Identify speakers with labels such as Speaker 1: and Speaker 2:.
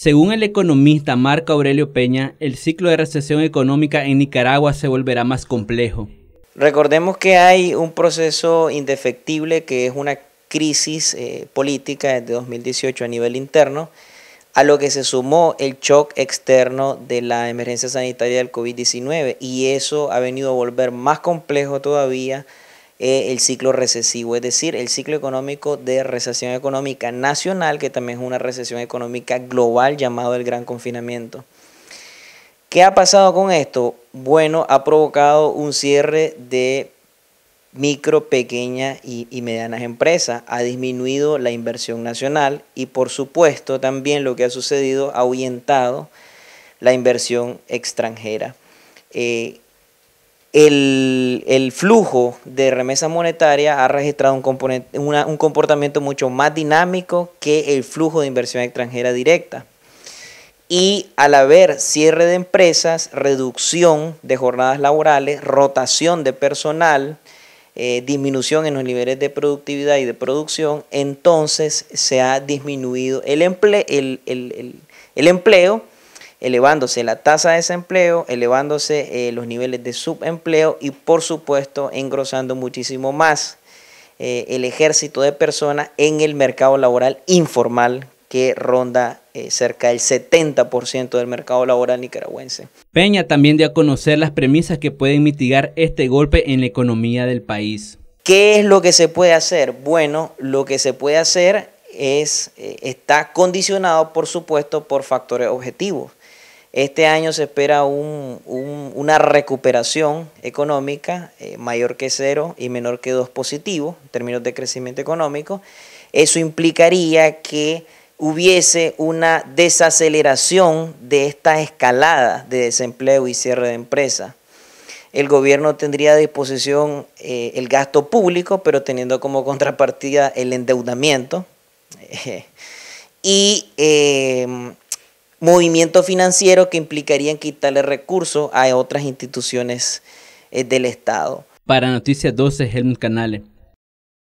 Speaker 1: Según el economista Marco Aurelio Peña, el ciclo de recesión económica en Nicaragua se volverá más complejo.
Speaker 2: Recordemos que hay un proceso indefectible que es una crisis eh, política desde 2018 a nivel interno, a lo que se sumó el shock externo de la emergencia sanitaria del COVID-19 y eso ha venido a volver más complejo todavía eh, el ciclo recesivo, es decir, el ciclo económico de recesión económica nacional, que también es una recesión económica global llamado el gran confinamiento. ¿Qué ha pasado con esto? Bueno, ha provocado un cierre de micro, pequeñas y, medianas empresas. Ha disminuido la inversión nacional y por supuesto también lo que ha sucedido ha ahuyentado la inversión extranjera. Eh, el, flujo de remesa monetaria ha registrado un, componente, un comportamiento mucho más dinámico que el flujo de inversión extranjera directa. Y al haber cierre de empresas, reducción de jornadas laborales, rotación de personal, eh, disminución en los niveles de productividad y de producción, entonces se ha disminuido el empleo elevándose la tasa de desempleo, elevándose eh, los niveles de subempleo y por supuesto engrosando muchísimo más eh, el ejército de personas en el mercado laboral informal que ronda eh, cerca del 70% del mercado laboral nicaragüense.
Speaker 1: Peña también dio a conocer las premisas que pueden mitigar este golpe en la economía del país.
Speaker 2: ¿Qué es lo que se puede hacer? Bueno, lo que se puede hacer es, está condicionado, por supuesto, por factores objetivos. Este año se espera una recuperación económica eh, mayor que cero y menor que dos positivos, en términos de crecimiento económico. Eso implicaría que hubiese una desaceleración de esta escalada de desempleo y cierre de empresas. El gobierno tendría a disposición eh, el gasto público, pero teniendo como contrapartida el endeudamiento. y eh, movimiento financiero que implicaría quitarle recursos a otras instituciones eh, del Estado.
Speaker 1: Para Noticias 12, Helmut Canales.